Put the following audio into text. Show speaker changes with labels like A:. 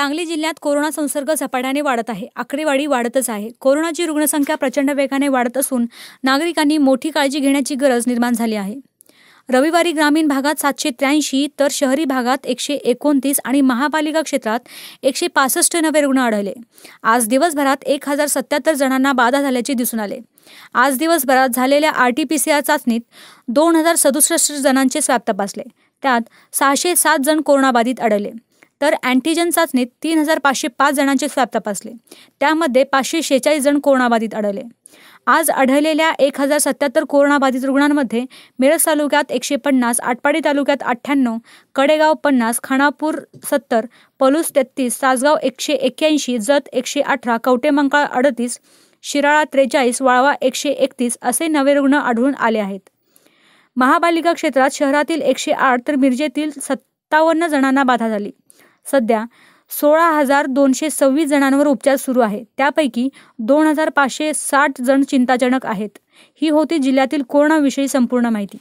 A: सांगली जिल्ह्यात कोरोना संसर्ग झपाट्याने वाढत आहे आकडेवाडी वाढतच आहे कोरोनाची रुग्णसंख्या प्रचंड वेगाने वाढत असून नागरिकांनी मोठी काळजी घेण्याची गरज निर्माण झाली आहे रविवारी ग्रामीण भागात सातशे त्र्याऐंशी तर शहरी भागात एकशे एकोणतीस आणि महापालिका क्षेत्रात एकशे पासष्ट नवे रुग्ण आढळले आज दिवसभरात एक हजार सत्याहत्तर जणांना बाधा झाल्याचे दिसून आले आज दिवसभरात झालेल्या R T P C R चाचणीत दोन हजार सदुसष्ट जणांचे स्वॅब तपासले त्यात सहाशे सात जण कोरोनाबाधित आढळले तर अँटीजन चाचणीत तीन हजार पाचशे पाच जणांचे स्वॅब तपासले त्यामध्ये पाचशे शेचाळीस जण कोरोनाबाधित आढळले आज आढळलेल्या एक हजार सत्याहत्तर कोरोनाबाधित रुग्णांमध्ये मिरज तालुक्यात एकशे पन्नास आटपाडी तालुक्यात अठ्ठ्याण्णव कडेगाव पन्नास खाणापूर सत्तर पलूस तेहतीस सासगाव एकशे एक्क्याऐंशी जत एकशे अठरा कवटेमंकाळ अडतीस शिराळा त्रेचाळीस वाळवा एकशे एकतीस असे नवे रुग्ण आढळून आले आहेत महापालिका क्षेत्रात शहरातील एकशे आठ तर मिरजेतील सत्तावन्न जणांना बाधा झाली सध्या सोळा हजार दोनशे सव्वीस जणांवर उपचार सुरू आहे त्यापैकी दोन हजार पाचशे साठ जण चिंताजनक आहेत ही होती जिल्ह्यातील कोरोनाविषयी संपूर्ण माहिती